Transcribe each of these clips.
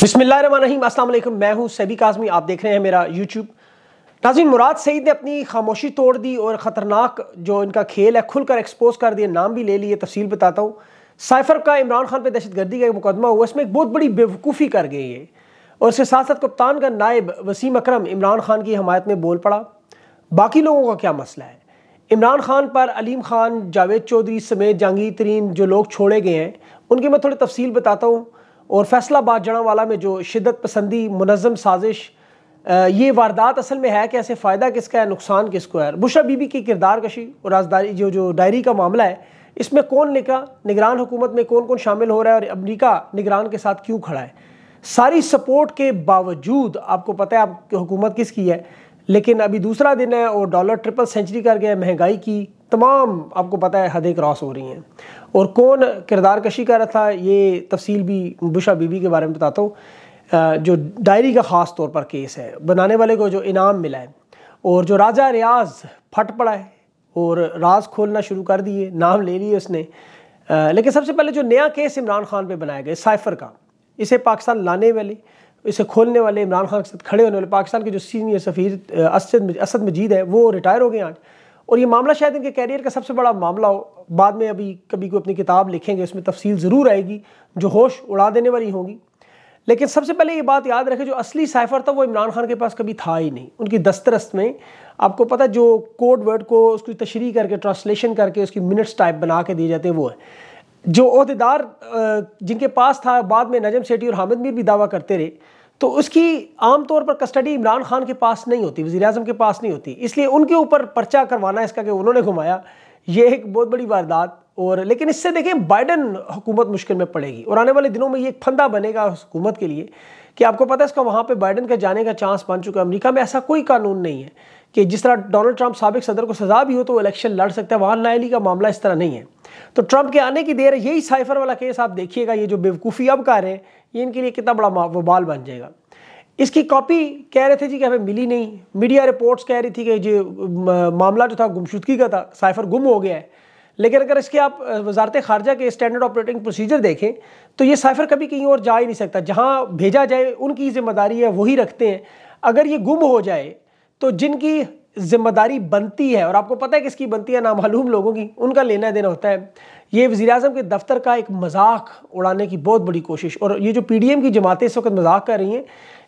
बिस्मिल्लाम अस्सलाम मैं हूं सैबी काजमी आप देख रहे हैं मेरा यूट्यूब नाजिन मुराद सईद ने अपनी खामोशी तोड़ दी और ख़तरनाक जो इनका खेल है खुलकर एक्सपोज कर दिया नाम भी ले लिए तफसील बताता हूँ साइफर का इमरान खान पर दहशत गर्दी का एक मुकदमा हुआ इसमें एक बहुत बड़ी बेवकूफ़ी कर गई है और उसके साथ साथ कप्तान का नायब वसीम अक्रम इमरान खान की हमायत में बोल पड़ा बाकी लोगों का क्या मसला है इमरान खान पर अलीम खान जावेद चौधरी समेत जहांगीर तरीन जो लोग छोड़े गए हैं उनके मैं थोड़ी तफसील बताता हूँ और फैसलाबाद जड़ावाला में जो शिदत पसंदी मनज़म साजिश ये वारदात असल में है कि ऐसे फ़ायदा किसका है नुकसान किसको है बुशा बीबी की किरदार कशी और राजदारी जो जो डायरी का मामला है इसमें कौन लिखा निगरान हुकूमत में कौन कौन शामिल हो रहा है और अमरीका निगरान के साथ क्यों खड़ा है सारी सपोर्ट के बावजूद आपको पता है आपकी हुकूमत किसकी है लेकिन अभी दूसरा दिन है और डॉलर ट्रिपल सेंचुरी कर गया महंगाई की तमाम आपको पता है हदें क्रॉस हो रही हैं और कौन किरदार कशी कर रहा था ये तफसील भी बुशा बीबी के बारे में बताता हूँ जो डायरी का ख़ास तौर पर केस है बनाने वाले को जो इनाम मिला है और जो राजा रियाज फट पड़ा है और राज खोलना शुरू कर दिए नाम ले लिए उसने लेकिन सबसे पहले जो नया केस इमरान खान पर बनाया गया साइफर का इसे पाकिस्तान लाने वाले इसे खोलने वाले इमरान खान के साथ खड़े होने वाले पाकिस्तान के जो सीनियर सफ़ीर असद असद मजीद है वो रिटायर हो गए आज और ये मामला शायद इनके कैरियर का सबसे बड़ा मामला हो बाद में अभी कभी कोई अपनी किताब लिखेंगे उसमें तफसील ज़रूर आएगी जो होश उड़ा देने वाली होंगी लेकिन सबसे पहले ये बात याद रखें जो असली साइफर था वो इमरान खान के पास कभी था ही नहीं उनकी दस्तरस्त में आपको पता जो कोड वर्ड को उसकी तशरी करके ट्रांसलेशन करके उसकी मिनट्स टाइप बना के दिए जाते हैं वो है जो अहदेदार जिनके पास था बाद में नजम सेठी और हामिद मीर भी दावा करते रहे तो उसकी आमतौर पर कस्टडी इमरान खान के पास नहीं होती वजी अजम के पास नहीं होती इसलिए उनके ऊपर पर्चा करवाना इसका कि उन्होंने घुमाया ये एक बहुत बड़ी वारदात और लेकिन इससे देखें बाइडन हुकूमत मुश्किल में पड़ेगी और आने वाले दिनों में ये एक फंदा बनेगा हुकूमत के लिए कि आपको पता है इसका वहाँ पे बाइडन का जाने का चांस बन चुका है अमेरिका में ऐसा कोई कानून नहीं है कि जिस तरह डोनाल्ड ट्रंप सबक सदर को सज़ा भी हो तो वो इलेक्शन लड़ सकता है वहाँ लायली का मामला इस तरह नहीं है तो ट्रंप के आने की देर यही साइफर वाला केस आप देखिएगा ये जो बेवकूफ़ी अब कर रहे हैं ये इनके लिए कितना बड़ा वबाल बन जाएगा इसकी कॉपी कह रहे थे जी कि हमें मिली नहीं मीडिया रिपोर्ट्स कह रही थी कि जो मामला जो था गुमशुदगी का था साइफर गुम हो गया है लेकिन अगर इसके आप वजारत खारजा के स्टैंडर्ड ऑपरेटिंग प्रोसीजर देखें तो ये साइफर कभी कहीं और जा ही नहीं सकता जहाँ भेजा जाए उनकी जिम्मेदारी है वही रखते हैं अगर ये गुम हो जाए तो जिनकी जिम्मेदारी बनती है और आपको पता है किसकी बनती है नामालूम लोगों की उनका लेना देना होता है ये वज़ी अजम के दफ्तर का एक मजाक उड़ाने की बहुत बड़ी कोशिश और ये जो पी डी एम की जमातें इस वक्त मजाक कर रही हैं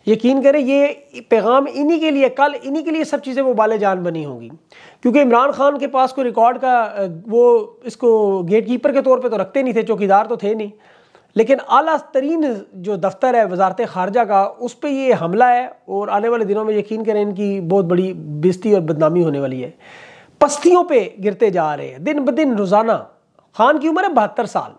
यकीन करें ये पैगाम इन्हीं के लिए कल इन्हीं के लिए सब चीज़ें वो बाल जान बनी होंगी क्योंकि इमरान खान के पास कोई रिकॉर्ड का वो इसको गेट कीपर के तौर पर तो रखते नहीं थे चौकीदार तो थे नहीं लेकिन अला तरीन जो दफ्तर है वजारत खारजा का उस पर ये हमला है और आने वाले दिनों में यकीन करें इनकी बहुत बड़ी बेजती और बदनामी होने वाली है पस्तियों पे गिरते जा रहे हैं दिन ब दिन रोज़ाना खान की उम्र है बहत्तर साल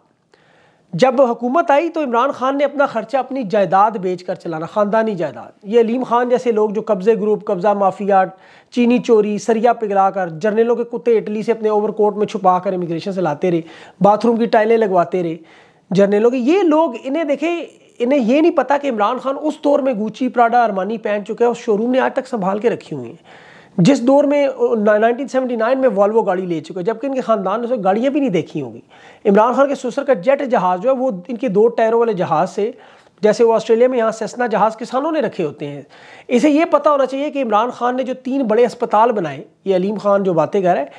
जब हुकूमत आई तो इमरान खान ने अपना खर्चा अपनी जायदाद बेच कर चलाना ख़ानदानी जायदाद ये अलीम खान जैसे लोग जो कब्ज़े ग्रुप कब्ज़ा माफिया चीनी चोरी सरिया पिघला कर जर्नलों के कुत्ते इटली से अपने ओवरकोट में छुपा कर इमिग्रेशन से लाते रहे बाथरूम की टाइलें लगवाते रहे जर्नलों के ये लोग इन्हें देखे इन्हें ये नहीं पता कि इमरान खान उस दौर में गूची प्राडा अरमानी पहन चुके हैं उस शोरूम ने आज तक संभाल के रखी हुई हैं जिस दौर में 1979 में वॉल्वो गाड़ी ले चुके जबकि इनके ख़ानदान ने गाड़ियाँ भी नहीं देखी होंगी इमरान खान के सुसर का जेट जहाज़ जो है वो इनके दो टायरों वाले जहाज़ से जैसे वो ऑस्ट्रेलिया में यहाँ सेसना जहाज़ किसानों ने रखे होते हैं इसे ये पता होना चाहिए कि इमरान खान ने जो तीन बड़े अस्पताल बनाए ये अलीम खान जो बातें कर रहे हैं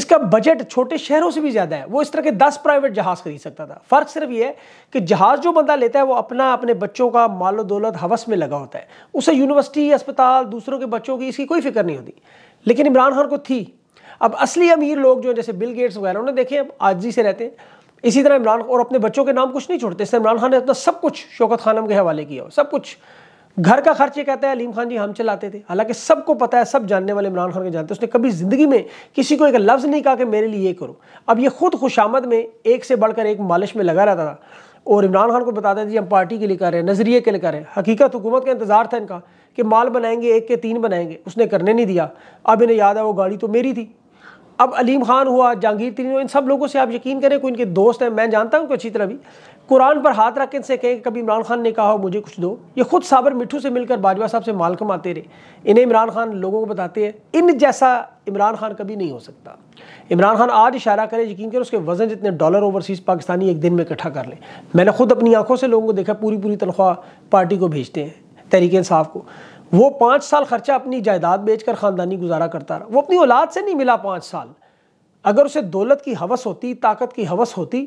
इसका बजट छोटे शहरों से भी ज़्यादा है वो इस तरह के दस प्राइवेट जहाज़ खरीद सकता था फ़र्क सिर्फ ये है कि जहाज़ जो बंदा लेता है वो अपना अपने बच्चों का मालो दौलत हवस में लगा होता है उसे यूनिवर्सिटी अस्पताल दूसरों के बच्चों की इसकी कोई फिक्र नहीं होती लेकिन इमरान खान को थी अब असली अमीर लोग जो जैसे बिल गेट्स वगैरह उन्हें देखें अब आजी से रहते हैं इसी तरह इमरान और अपने बच्चों के नाम कुछ नहीं छोड़ते इससे इमरान खान ने अपना सब कुछ शौकत खानम के हवाले किया सब कुछ घर का खर्च ये कहता है अलीम खान जी हम चलाते थे हालांकि सबको पता है सब जानने वाले इमरान खान के जानते उसने कभी ज़िंदगी में किसी को एक लफ्ज़ नहीं कहा कि मेरे लिए ये करो अब ये खुद खुशामद में एक से बढ़कर एक मालिश में लगा रहता था और इमरान खान को बताते थे हम पार्टी के लिए कर रहे हैं नज़रिए के लिए कर रहे हैं हकीकत हुकूमत का इंतज़ार था इनका कि माल बनाएंगे एक के तीन बनाएंगे उसने करने नहीं दिया अब इन्हें याद है वो गाड़ी तो मेरी थी अब अलीम खान हुआ जहांगीर तरीन इन सब लोगों से आप यकीन करें कोई इनके दोस्त हैं मैं जानता हूँ कि अच्छी तरह भी कुरान पर हाथ रख के इनसे कहें कभी इमरान खान ने कहा हो मुझे कुछ दो ये खुद साबर मिठू से मिलकर बाजवा साहब से माल कमाते रहे इन्हें इमरान खान लोगों को बताते हैं इन जैसा इमरान खान कभी नहीं हो सकता इमरान खान आज इशारा करें यकीन करें उसके वजन जितने डॉलर ओवरसीज़ पाकिस्तानी एक दिन में इकट्ठा कर लें मैंने खुद अपनी आंखों से लोगों को देखा पूरी पूरी तनख्वाह पार्टी को भेजते हैं तहरीक साफ को वो पाँच साल खर्चा अपनी जायदाद बेचकर ख़ानदानी गुजारा करता रहा वो अपनी औलाद से नहीं मिला पाँच साल अगर उसे दौलत की हवस होती ताकत की हवस होती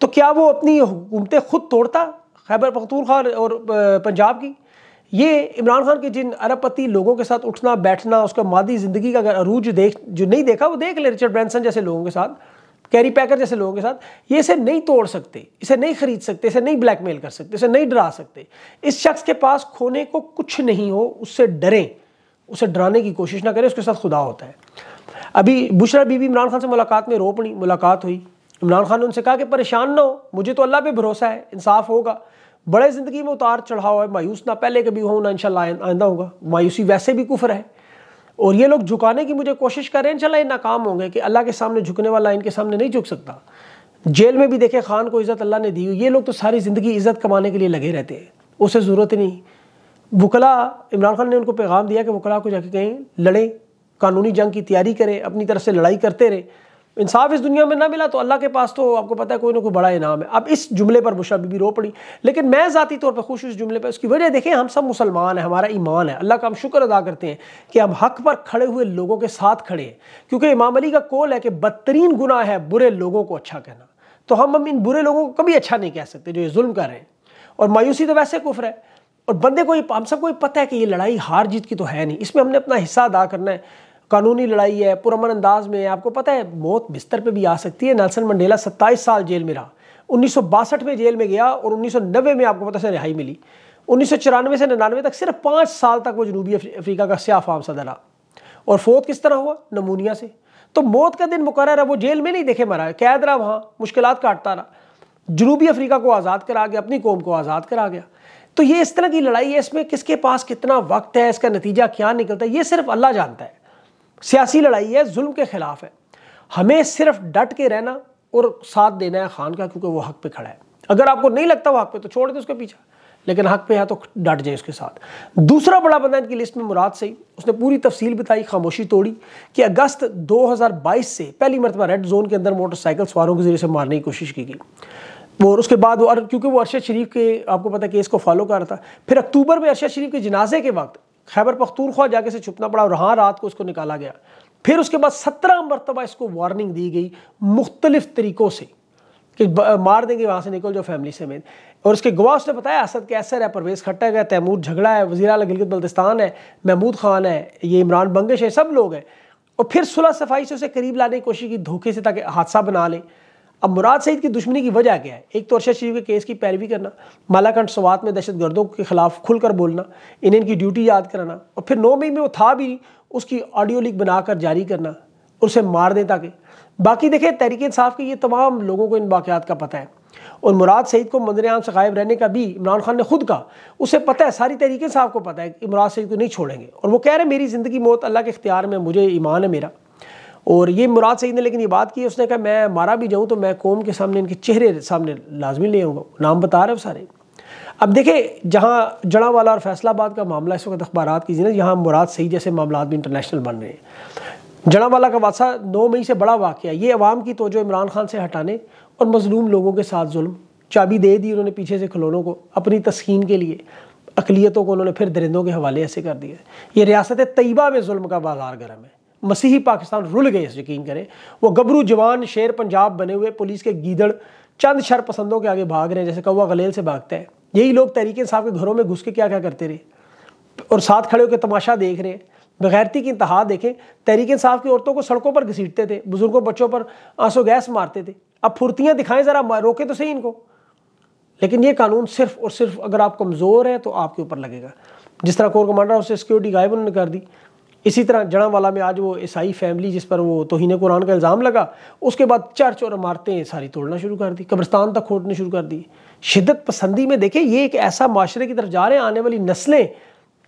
तो क्या वो अपनी हुकूमतें खुद तोड़ता खैबर पखतूर खान और पंजाब की ये इमरान खान के जिन अरबपति लोगों के साथ उठना बैठना उसका मादी ज़िंदगी का अगर अरूज देख जो नहीं देखा वो देख ले रिचर्ड ब्रैंसन जैसे लोगों के साथ कैरी पैकर जैसे लोगों के साथ ये इसे नहीं तोड़ सकते इसे नहीं खरीद सकते इसे नहीं ब्लैकमेल कर सकते इसे नहीं डरा सकते इस शख्स के पास खोने को कुछ नहीं हो उससे डरें उसे डराने की कोशिश ना करें उसके साथ खुदा होता है अभी बुशरा बीबी इमरान खान से मुलाकात में रोपनी मुलाकात हुई इमरान खान ने उनसे कहा कि परेशान ना हो मुझे तो अल्लाह पर भरोसा है इंसाफ होगा बड़े ज़िंदगी में उतार चढ़ाव है मायूस ना पहले कभी हो ना इंशाल्लाह आइंदा होगा मायूसी वैसे भी कुफर है और ये लोग झुकाने की मुझे कोशिश कर रहे हैं चला ये नाकाम होंगे कि अल्लाह के सामने झुकने वाला इनके सामने नहीं झुक सकता जेल में भी देखे खान को इज़्ज़त अल्लाह ने दी ये लोग तो सारी ज़िंदगी इज़्ज़त कमाने के लिए लगे रहते हैं उसे ज़रूरत नहीं वकला इमरान खान ने उनको पैगाम दिया कि वकला को जाके कहीं लड़ें कानूनी जंग की तैयारी करें अपनी तरफ से लड़ाई करते रहें इंसाफ इस दुनिया में ना मिला तो अल्लाह के पास तो आपको पता है कोई ना कोई बड़ा इनाम है अब इस जुमले पर मुशा भी रो पड़ी लेकिन मैं ज़ाती तौर पर खुश इस जुमले पर उसकी वजह देखें हम सब मुसलमान हैं हमारा ईमान है अल्लाह का हम शुक्र अदा करते हैं कि हम हक पर खड़े हुए लोगों के साथ खड़े हैं क्योंकि इमाम अली का कौल है कि बदतरीन गुना है बुरे लोगों को अच्छा कहना तो हम हम इन बुरे लोगों को कभी अच्छा नहीं कह सकते जो ये जुल्म कर रहे हैं और मायूसी तो वैसे कुफर है और बंदे को हम सबको पता है कि ये लड़ाई हार जीत की तो है नहीं इसमें हमने अपना हिस्सा अदा करना है कानूनी लड़ाई है पुरमन अंदाज में आपको पता है मौत बिस्तर पे भी आ सकती है नेल्सन मंडेला 27 साल जेल में रहा उन्नीस में जेल में गया और उन्नीस में आपको पता से रिहाई मिली उन्नीस से निन्यानवे तक सिर्फ पाँच साल तक वो जनूबी अफ्रीका का स्याह फाम सदर रहा और फोत किस तरह हुआ नमूनिया से तो मौत का दिन मुकर रहा वो जेल में नहीं देखे मरा कैद रहा वहाँ मुश्किल काटता रहा जनूबी अफ्रीका को आज़ाद करा गया अपनी कौम को आज़ाद करा गया तो ये इस तरह की लड़ाई है इसमें किसके पास कितना वक्त है इसका नतीजा क्या निकलता है ये सिर्फ अल्लाह जानता है सियासी लड़ाई है जुल्म के ख़िलाफ़ है हमें सिर्फ डट के रहना और साथ देना है खान का क्योंकि वो हक पे खड़ा है अगर आपको नहीं लगता वो हक पे तो छोड़ दे उसके पीछे लेकिन हक पे है तो डट जाए उसके साथ दूसरा बड़ा बंदा इनकी लिस्ट में मुराद सही उसने पूरी तफसील बताई खामोशी तोड़ी कि अगस्त 2022 से पहली मरतबा रेड जोन के अंदर मोटरसाइकिल सवारों के जरिए से मारने की कोशिश की गई और उसके बाद वो क्योंकि वो अरशद शरीफ के आपको पता केस को फॉलो कर रहा था फिर अक्टूबर में अरशद शरीफ के जनाजे के वक्त खैबर पख्तूरख्वा जाके से छुपना पड़ा और हाँ रात को उसको निकाला गया फिर उसके बाद सत्रह मरतबा इसको वार्निंग दी गई मुख्तलिफ तरीक़ों से कि मार देंगे वहाँ से निकल जो फैमिली से मेन और उसके गवाह उसने बताया असद कैसर है परवेज़ खट्टक है तैमूर झगड़ा है वजीर अली गिलगित बल्तिस्तान है महमूद खान है ये इमरान बंगश है सब लोग हैं और फिर सुलह सफाई से उसे करीब लाने की कोशिश की धोखे से ताकि हादसा बना लें अब मुराद सईद की दुश्मनी की वजह क्या है एक तो अरशद शरीफ के केस की पैरवी करना मालाकंड सवात में दहशत गर्दों के खिलाफ खुलकर बोलना इन्हें इनकी ड्यूटी याद कराना और फिर नौ मई में वो था भी उसकी ऑडियो लीक बनाकर जारी करना उसे मार दें ताकि बाकी देखें तहरीक इंसाफ के ये तमाम लोगों को इन वाक़ात का पता है और मुराद सईद को मंजर आम से गायब रहने का भी इमरान खान ने खुद कहा उसे पता है सारी तहरीक साहब को पता है कि मुराद सईद को नहीं छोड़ेंगे और वो कह रहे हैं मेरी ज़िंदगी मौत अल्लाह के इख्तियार में मुझे ईमान है मेरा और ये मुराद सईद ने लेकिन ये बात की उसने कहा मैं मारा भी जाऊँ तो मैं कौम के सामने इनके चेहरे सामने लाजमी ले आऊँगा नाम बता रहे हो सारे अब देखें जहाँ जड़ावाला और फैसलाबाद का मामला इस वक्त अखबार की जीना यहाँ मुराद सही जैसे मामला भी इंटरनेशनल बन रहे हैं जड़ावाला का वादा नौ मई से बड़ा वाक़ ये अवाम की तोजो इमरान खान से हटाने और मजलूम लोगों के साथ जुल्म चाबी दे दी उन्होंने पीछे से खिलौनों को अपनी तस्कीन के लिए अकलीतों को उन्होंने फिर दरिंदों के हवाले ऐसे कर दिया ये रियासत तयबा में जुल्म का बाजार गर्म है मसीही पाकिस्तान रुल गए इस यकीन करें वो गबरू जवान शेर पंजाब बने हुए पुलिस के गीदड़ चंद शर पसंदों के आगे भाग रहे हैं जैसे कौवा गलेल से भागता है यही लोग तहरीक साहब के घरों में घुस के क्या क्या करते रहे और साथ खड़े होकर तमाशा देख रहे हैं बगैरती की इंतहा देखें तहरीक साहब की औरतों को सड़कों पर घसीटते थे बुजुर्गों बच्चों पर आंसू गैस मारते थे अब फुर्तियाँ दिखाएं ज़रा रोके तो सही इनको लेकिन ये कानून सिर्फ और सिर्फ अगर आप कमज़ोर हैं तो आपके ऊपर लगेगा जिस तरह कोर कमांडर उससे सिक्योरिटी गायब उन्होंने कर दी इसी तरह जड़ावाला में आज वो ईसाई फैमिली जिस पर वो तोहन कुरान का इल्ज़ाम लगा उसके बाद चर्च और इमारतें सारी तोड़ना शुरू कर दी कब्रस्तान तक खोटने शुरू कर दी शिदत पसंदी में देखें ये एक ऐसा माशरे की तरफ जा रहे हैं आने वाली नस्लें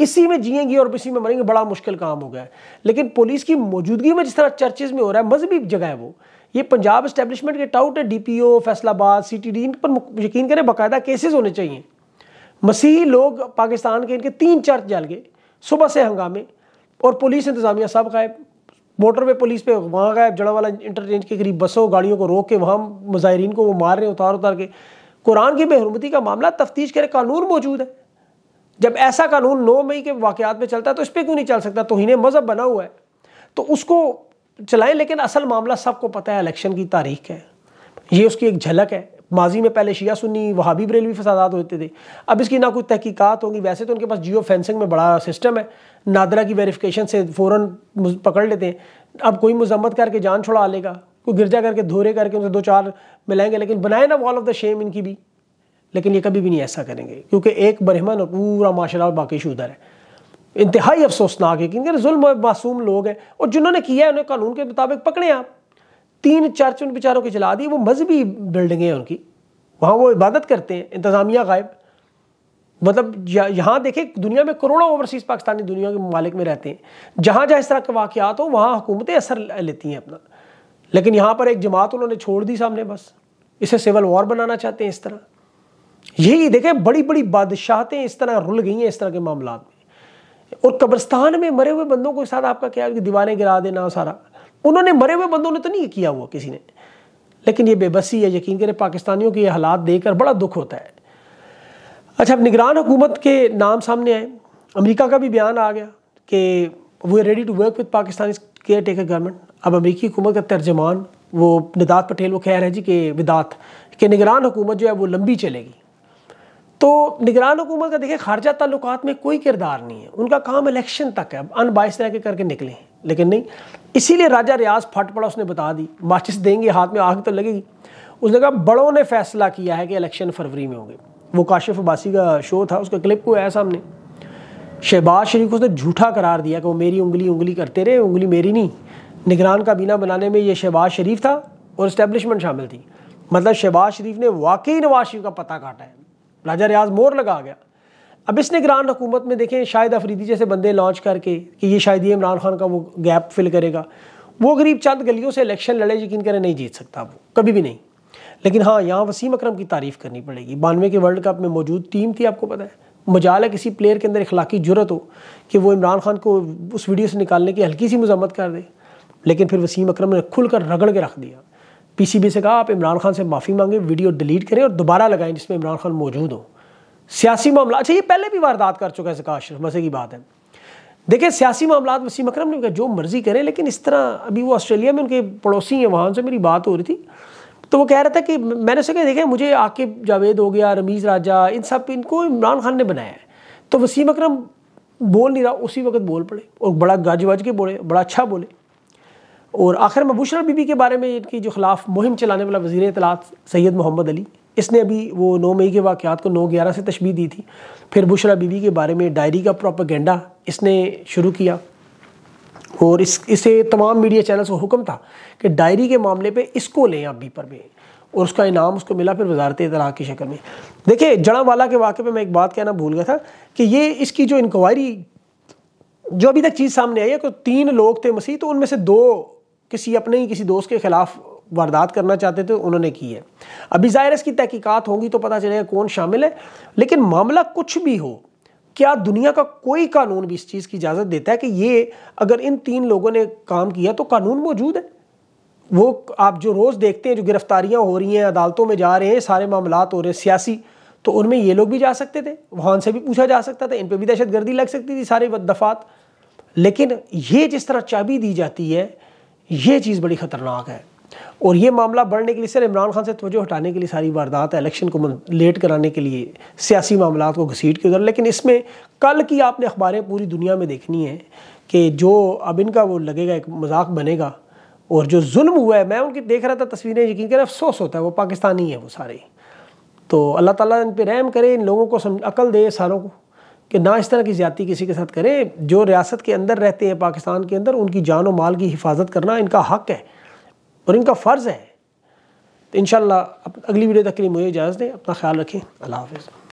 इसी में जियेंगी और इसी में मरेंगे बड़ा मुश्किल काम हो गया है लेकिन पुलिस की मौजूदगी में जिस तरह चर्चेज़ में हो रहा है मजहबी जगह है वो ये पंजाब इस्टेब्लिशमेंट के टाउट है D P O Faisalabad C T D इन पर यकीन करें बाकायदा केसेज होने चाहिए मसीही लोग पाकिस्तान के इनके तीन चर्च जल गए सुबह से हंगामे और पुलिस इंतजामिया सब गायब मोटरवे पुलिस पे वहाँ गायब वाला इंटरचेंज के करीब बसों गाड़ियों को रोक के वहाँ मुजाहरीन को वो मार रहे उतार उतार के कुरान की बेहरमती का मामला तफ्तीश करे कानून मौजूद है जब ऐसा कानून नौ मई के वाक़ात में चलता है तो इस पर क्यों नहीं चल सकता तो इन्हें मज़हब बना हुआ है तो उसको चलाएं लेकिन असल मामला सबको पता है इलेक्शन की तारीख है ये उसकी एक झलक है माजी में पहले शिया सुन्नी भी बरेलवी फसादात होते थे अब इसकी ना कोई तहकीकत होंगी वैसे तो उनके पास जियो फेंसिंग में बड़ा सिस्टम है नादरा की वेरिफिकेशन से फ़ौर पकड़ लेते हैं अब कोई मजम्मत करके जान छुड़ा लेगा कोई गिरजा करके धोरे करके उनसे दो चार मिलाएंगे लेकिन बनाए ना वॉल ऑफ द शेम इनकी भी लेकिन ये कभी भी नहीं ऐसा करेंगे क्योंकि एक बरहमन और पूरा माशरा बाकी शुदर है इंतहाई अफसोसनाक है क्योंकि जुल्म मासूम लोग हैं और जिन्होंने किया है उन्हें कानून के मुताबिक पकड़े आप तीन चर्च उन बेचारों की जला दी वो मजहबी बिल्डिंगें हैं उनकी वहाँ वो इबादत करते हैं इंतज़ामिया गायब मतलब यहाँ देखें दुनिया में करोड़ों ओवरसीज़ पाकिस्तानी दुनिया के ममालिक में रहते हैं जहाँ जहाँ इस तरह के वाक़ात हो वहाँ हुकूमतें असर लेती हैं अपना लेकिन यहाँ पर एक जमात उन्होंने छोड़ दी सामने बस इसे सिविल वॉर बनाना चाहते हैं इस तरह यही देखें बड़ी बड़ी बादशाहतें इस तरह रुल गई हैं इस तरह के मामला में और कब्रस्तान में मरे हुए बंदों के साथ आपका क्या दीवारें गिरा देना सारा उन्होंने मरे हुए बंदों ने तो नहीं किया हुआ किसी ने लेकिन ये बेबसी है यकीन करें पाकिस्तानियों के ये हालात देखकर बड़ा दुख होता है अच्छा अब निगरान हुकूमत के नाम सामने आए अमेरिका का भी बयान आ गया कि वो ready to work with Pakistan caretaker government अब अमेरिकी हुकूमत का तर्जमान वो निदात पटेल वो कह रहे हैं जी कि विदात कि निगरान हुकूमत जो है वो लंबी चलेगी तो निगरान हुकूमत का देखिए खारजा ताल्लुकात में कोई किरदार नहीं है उनका काम इलेक्शन तक है अनबाइस तरह के करके निकले लेकिन नहीं इसीलिए राजा रियाज फट पड़ा उसने बता दी माचिस देंगे हाथ में आग तो लगेगी उसने कहा बड़ों ने फैसला किया है कि इलेक्शन फरवरी में होंगे वो काशिफ अब्बासी का शो था उसका क्लिप को आया सामने शहबाज शरीफ को उसने झूठा करार दिया कि वो मेरी उंगली उंगली करते रहे उंगली मेरी नहीं निगरान का बीना बनाने में ये शहबाज शरीफ था और इस्टेब्लिशमेंट शामिल थी मतलब शहबाज शरीफ ने वाकई नवाज शरीफ का पता काटा है राजा रियाज मोर लगा गया अब इसने ग्रांड हुकूमत में देखें शायद अफरीदी जैसे बंदे लॉन्च करके कि ये शायद ये इमरान खान का वो गैप फिल करेगा वो गरीब चंद गलियों से इलेक्शन लड़े यकीन करें नहीं जीत सकता वो कभी भी नहीं लेकिन हाँ यहाँ वसीम अक्रम की तारीफ़ करनी पड़ेगी बानवे के वर्ल्ड कप में मौजूद टीम थी आपको पता है मजाल है किसी प्लेयर के अंदर इखलाकी जरूरत हो कि वो इमरान खान को उस वीडियो से निकालने की हल्की सी मजम्मत कर दे लेकिन फिर वसीम अक्रम ने खुल कर रगड़ के रख दिया पीसीबी से कहा आप इमरान खान से माफ़ी मांगें वीडियो डिलीट करें और दोबारा लगाएं जिसमें इमरान खान मौजूद हों सियासी मामला अच्छा ये पहले भी वारदात कर चुका है जका अशरफ मजे की बात है देखिए सियासी मामला वसीम अक्रम ने जो मर्जी करें लेकिन इस तरह अभी वो ऑस्ट्रेलिया में उनके पड़ोसी हैं वहाँ से मेरी बात हो रही थी तो वो कह रहा था कि मैंने उसे कहा देखें मुझे आकिब जावेद हो गया रमीज़ राजा इन सब इनको इमरान खान ने बनाया है तो वसीम अक्रम बोल नहीं रहा उसी वक्त बोल पड़े और बड़ा गज वज के बोले बड़ा अच्छा बोले और आखिर में बुशरा बीबी के बारे में इनकी जो खिलाफ मुहिम चलाने वाला वजीर अतलात सैयद मोहम्मद अली इसने अभी वो नौ मई के वाक़ात को नौ ग्यारह से तशबी दी थी फिर बुशरा बीवी के बारे में डायरी का प्रोपागेंडा इसने शुरू किया और इस इसे तमाम मीडिया चैनल्स को हुक्म था कि डायरी के मामले पे इसको लें आप बीपर में और उसका इनाम उसको मिला फिर वजारत इतला की शक्ल में देखिए जड़ावाला के वाक़े पर मैं एक बात कहना भूल गया था कि ये इसकी जो इंक्वायरी जो अभी तक चीज़ सामने आई है कि तीन लोग थे मसीह तो उनमें से दो किसी अपने ही किसी दोस्त के ख़िलाफ़ वारदात करना चाहते थे उन्होंने की है अभी जाहिर इसकी तहकीकत होगी तो पता चलेगा कौन शामिल है लेकिन मामला कुछ भी हो क्या दुनिया का कोई कानून भी इस चीज़ की इजाज़त देता है कि ये अगर इन तीन लोगों ने काम किया तो कानून मौजूद है वो आप जो रोज़ देखते हैं जो गिरफ्तारियाँ हो रही हैं अदालतों में जा रहे हैं सारे मामला हो रहे हैं सियासी तो उनमें ये लोग भी जा सकते थे वहाँ से भी पूछा जा सकता था इन पर भी दहशत गर्दी लग सकती थी सारे दफात लेकिन ये जिस तरह चाबी दी जाती है ये चीज़ बड़ी ख़तरनाक है और ये मामला बढ़ने के लिए सर इमरान खान से तोजो हटाने के लिए सारी वारदात है इलेक्शन को लेट कराने के लिए सियासी मामला को घसीट के उधर लेकिन इसमें कल की आपने अखबारें पूरी दुनिया में देखनी है कि जो अब इनका वो लगेगा एक मजाक बनेगा और जो जुल्म हुआ है मैं उनकी देख रहा था तस्वीरें यकीन करें अफसोस होता है वो पाकिस्तानी है वो सारे तो अल्लाह ताला इन पर रहम करे इन लोगों को समझ अकल दे सारों को कि ना इस तरह की ज्यादा किसी के साथ करें जो रियासत के अंदर रहते हैं पाकिस्तान के अंदर उनकी जान व माल की हिफाजत करना इनका हक है और इनका फ़र्ज़ है तो इन अगली वीडियो तक के लिए मुझे इजाज़त दें अपना ख्याल रखें अल्लाह हाफिज़